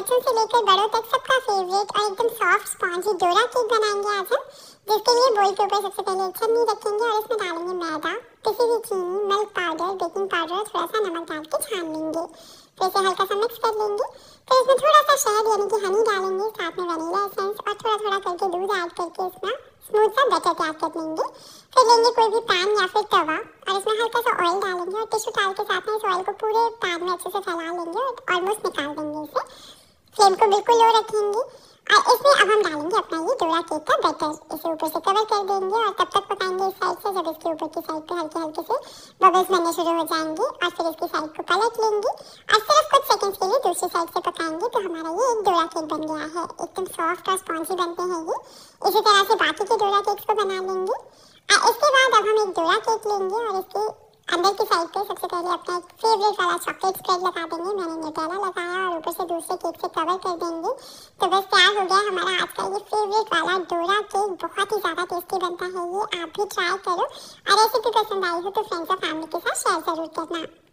बच्चों से लेकर बड़ों तक सबका फेवरेट और एकदम सॉफ्ट स्पॉन्जी डोरा केक बनाएंगे आज हम जिसके लिए बोल के ऊपर सबसे पहले एक छन्नी रखेंगे और इसमें डालेंगे मैदा किसी भी चीनी मिल्क पाउडर बेकिंग पाउडर और थोड़ा सा नमक डाल के छान लेंगे फिर इसे हल्का सा मिक्स कर लेंगे फिर इसमें थोड़ा सा शहद यानी कि हनी डालेंगे साथ में वनीला एसेंस और थोड़ा थोड़ा करके दूध ऐड करके इसमें स्मूथ सा बैटर तैयार कर लेंगे फिर लेंगे कोई भी पैन या फिर तवा और इसमें हल्का सा ऑयल डालेंगे और टिश्यू टाल के साथ में इस ऑयल को पूरे पैन में अच्छे से फैला लेंगे और ऑलमोस्ट निकाल देंगे इसे फ्लेम को बिल्कुल लो रखेंगे और इसमें अब हम डालेंगे अपना ये डोरा केक का बैटर इसे ऊपर से कवर कर देंगे और तब तक पकाएंगे इस साइड से जब इसके ऊपर की साइड पे हल्के हल्के से बबल्स बनने शुरू हो जाएंगे और फिर इसकी साइड को पलट लेंगे और सिर्फ कुछ सेकंड्स के लिए दूसरी साइड से पकाएंगे तो हमारा ये एक डोरा केक बन गया है एकदम सॉफ्ट और स्पॉन्जी बनते हैं ये इसी तरह से बाकी के डोरा केक्स को बना लेंगे और इसके बाद अब हम एक डोरा केक लेंगे और इसके अंदर की साइड पे सबसे पहले अपना एक फेवरेट वाला चॉकलेट स्प्रेड लगा देंगे मैंने ये पहला लगाया और ऊपर से दूसरे केक से कवर कर देंगे तो बस तैयार हो गया हमारा आज का ये फेवरेट वाला डोरा केक बहुत ही ज़्यादा टेस्टी बनता है ये आप भी ट्राई करो और रेसिपी पसंद आई हो तो फ्रेंड्स और फैमिली के साथ शेयर ज़रूर करना